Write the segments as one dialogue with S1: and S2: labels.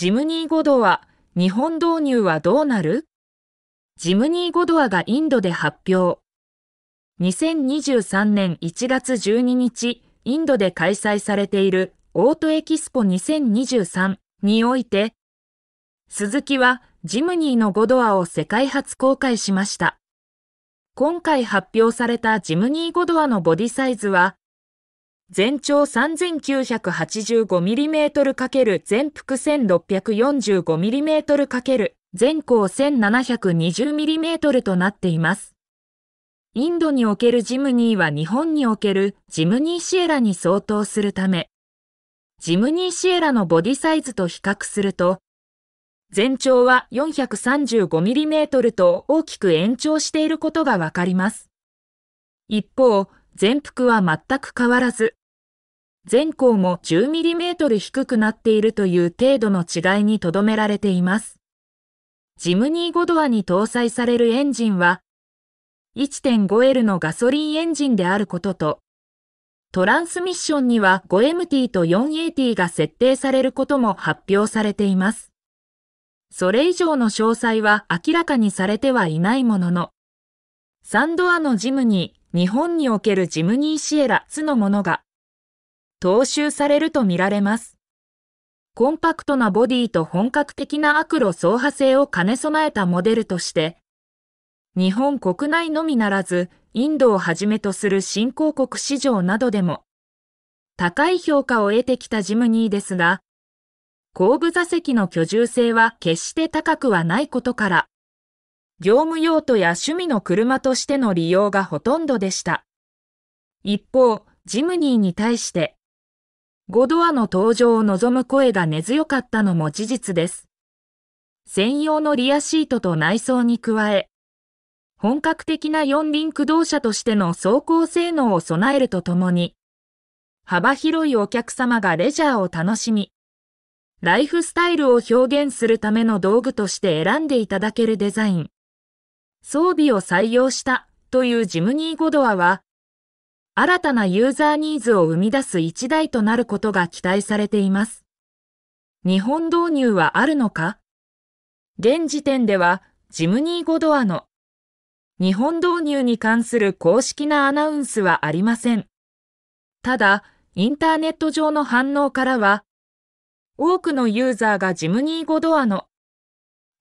S1: ジムニー・ゴドア、日本導入はどうなるジムニー・ゴドアがインドで発表。2023年1月12日、インドで開催されているオートエキスポ2023において、鈴木はジムニーのゴドアを世界初公開しました。今回発表されたジムニーゴドアのボディサイズは全長 3985mm× 全幅 1645mm× 全高 1720mm となっています。インドにおけるジムニーは日本におけるジムニーシエラに相当するため、ジムニーシエラのボディサイズと比較すると、全長は 435mm と大きく延長していることがわかります。一方、全幅は全く変わらず、全校も 10mm 低くなっているという程度の違いにとどめられています。ジムニー5ドアに搭載されるエンジンは、1.5L のガソリンエンジンであることと、トランスミッションには 5MT と 4AT が設定されることも発表されています。それ以上の詳細は明らかにされてはいないものの、サンドアのジムニー、日本におけるジムニーシエラ2のものが、踏襲されるとみられます。コンパクトなボディと本格的なアクロ走破性を兼ね備えたモデルとして、日本国内のみならず、インドをはじめとする新興国市場などでも、高い評価を得てきたジムニーですが、後部座席の居住性は決して高くはないことから、業務用途や趣味の車としての利用がほとんどでした。一方、ジムニーに対して、5ドアの登場を望む声が根強かったのも事実です。専用のリアシートと内装に加え、本格的な四輪駆動車としての走行性能を備えるとともに、幅広いお客様がレジャーを楽しみ、ライフスタイルを表現するための道具として選んでいただけるデザイン。装備を採用したというジムニーゴドアは、新たなユーザーニーズを生み出す一台となることが期待されています。日本導入はあるのか現時点ではジムニー5ドアの日本導入に関する公式なアナウンスはありません。ただ、インターネット上の反応からは、多くのユーザーがジムニー5ドアの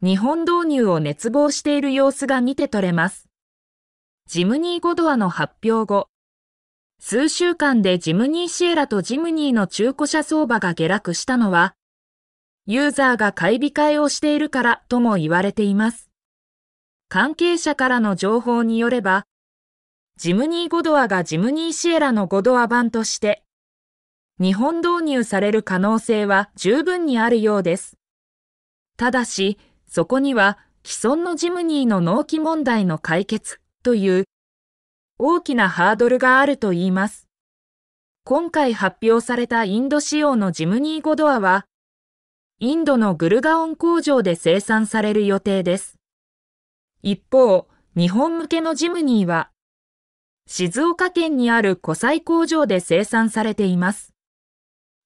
S1: 日本導入を熱望している様子が見て取れます。ジムニー5ドアの発表後、数週間でジムニーシエラとジムニーの中古車相場が下落したのは、ユーザーが買い控えをしているからとも言われています。関係者からの情報によれば、ジムニー・ゴドアがジムニー・シエラのゴドア版として、日本導入される可能性は十分にあるようです。ただし、そこには既存のジムニーの納期問題の解決という大きなハードルがあると言います。今回発表されたインド仕様のジムニー5ドアは、インドのグルガオン工場で生産される予定です。一方、日本向けのジムニーは、静岡県にある古材工場で生産されています。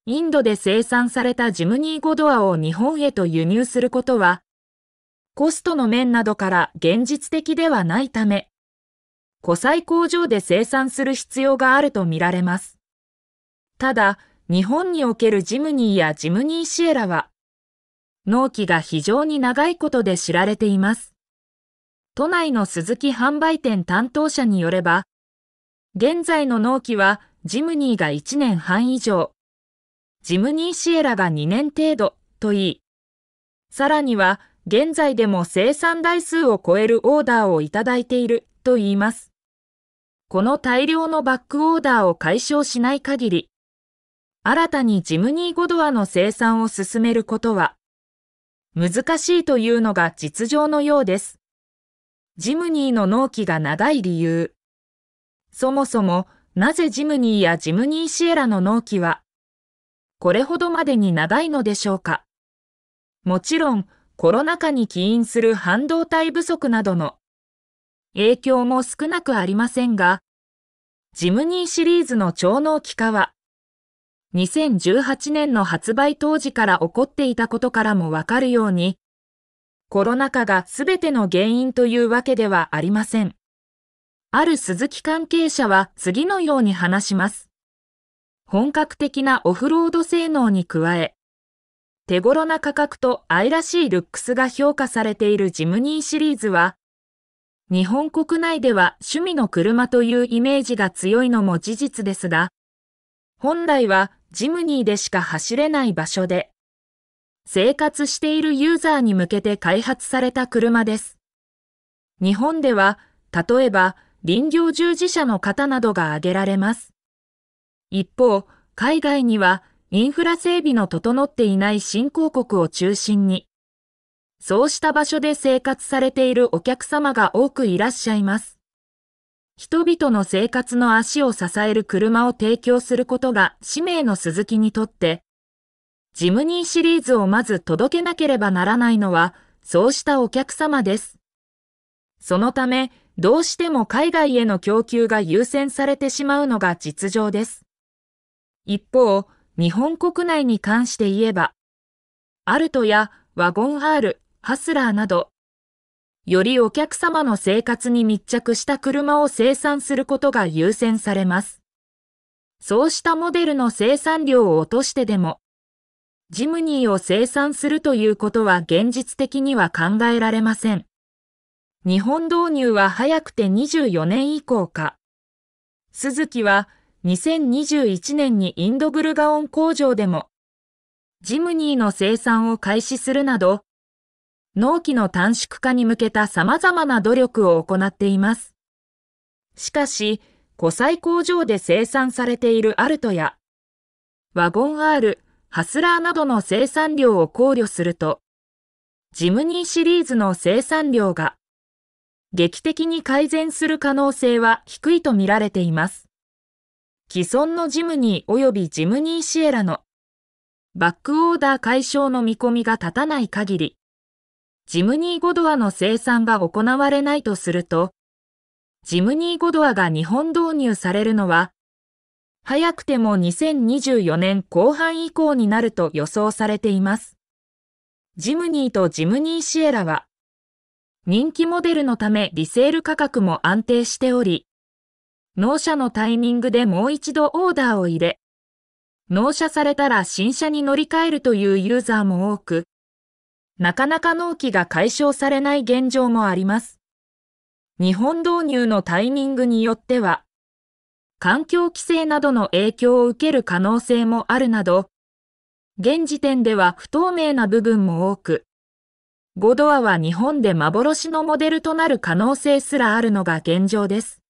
S1: インドで生産されたジムニー5ドアを日本へと輸入することは、コストの面などから現実的ではないため、湖西工場で生産する必要があるとみられます。ただ、日本におけるジムニーやジムニーシエラは、納期が非常に長いことで知られています。都内の鈴木販売店担当者によれば、現在の納期はジムニーが1年半以上、ジムニーシエラが2年程度といい、さらには現在でも生産台数を超えるオーダーをいただいていると言います。この大量のバックオーダーを解消しない限り、新たにジムニー・ゴドアの生産を進めることは、難しいというのが実情のようです。ジムニーの納期が長い理由。そもそも、なぜジムニーやジムニーシエラの納期は、これほどまでに長いのでしょうか。もちろん、コロナ禍に起因する半導体不足などの影響も少なくありませんが、ジムニーシリーズの超能機化は、2018年の発売当時から起こっていたことからもわかるように、コロナ禍が全ての原因というわけではありません。ある鈴木関係者は次のように話します。本格的なオフロード性能に加え、手頃な価格と愛らしいルックスが評価されているジムニーシリーズは、日本国内では趣味の車というイメージが強いのも事実ですが、本来はジムニーでしか走れない場所で、生活しているユーザーに向けて開発された車です。日本では、例えば林業従事者の方などが挙げられます。一方、海外にはインフラ整備の整っていない新興国を中心に、そうした場所で生活されているお客様が多くいらっしゃいます。人々の生活の足を支える車を提供することが使命の鈴木にとって、ジムニーシリーズをまず届けなければならないのは、そうしたお客様です。そのため、どうしても海外への供給が優先されてしまうのが実情です。一方、日本国内に関して言えば、アルトやワゴン R、ハスラーなど、よりお客様の生活に密着した車を生産することが優先されます。そうしたモデルの生産量を落としてでも、ジムニーを生産するということは現実的には考えられません。日本導入は早くて24年以降か。スズキは2021年にインドグルガオン工場でも、ジムニーの生産を開始するなど、納期の短縮化に向けた様々な努力を行っています。しかし、湖西工場で生産されているアルトや、ワゴン R、ハスラーなどの生産量を考慮すると、ジムニーシリーズの生産量が劇的に改善する可能性は低いと見られています。既存のジムニー及びジムニーシエラのバックオーダー解消の見込みが立たない限り、ジムニー・ゴドアの生産が行われないとすると、ジムニー・ゴドアが日本導入されるのは、早くても2024年後半以降になると予想されています。ジムニーとジムニーシエラは、人気モデルのためリセール価格も安定しており、納車のタイミングでもう一度オーダーを入れ、納車されたら新車に乗り換えるというユーザーも多く、なかなか納期が解消されない現状もあります。日本導入のタイミングによっては、環境規制などの影響を受ける可能性もあるなど、現時点では不透明な部分も多く、5ドアは日本で幻のモデルとなる可能性すらあるのが現状です。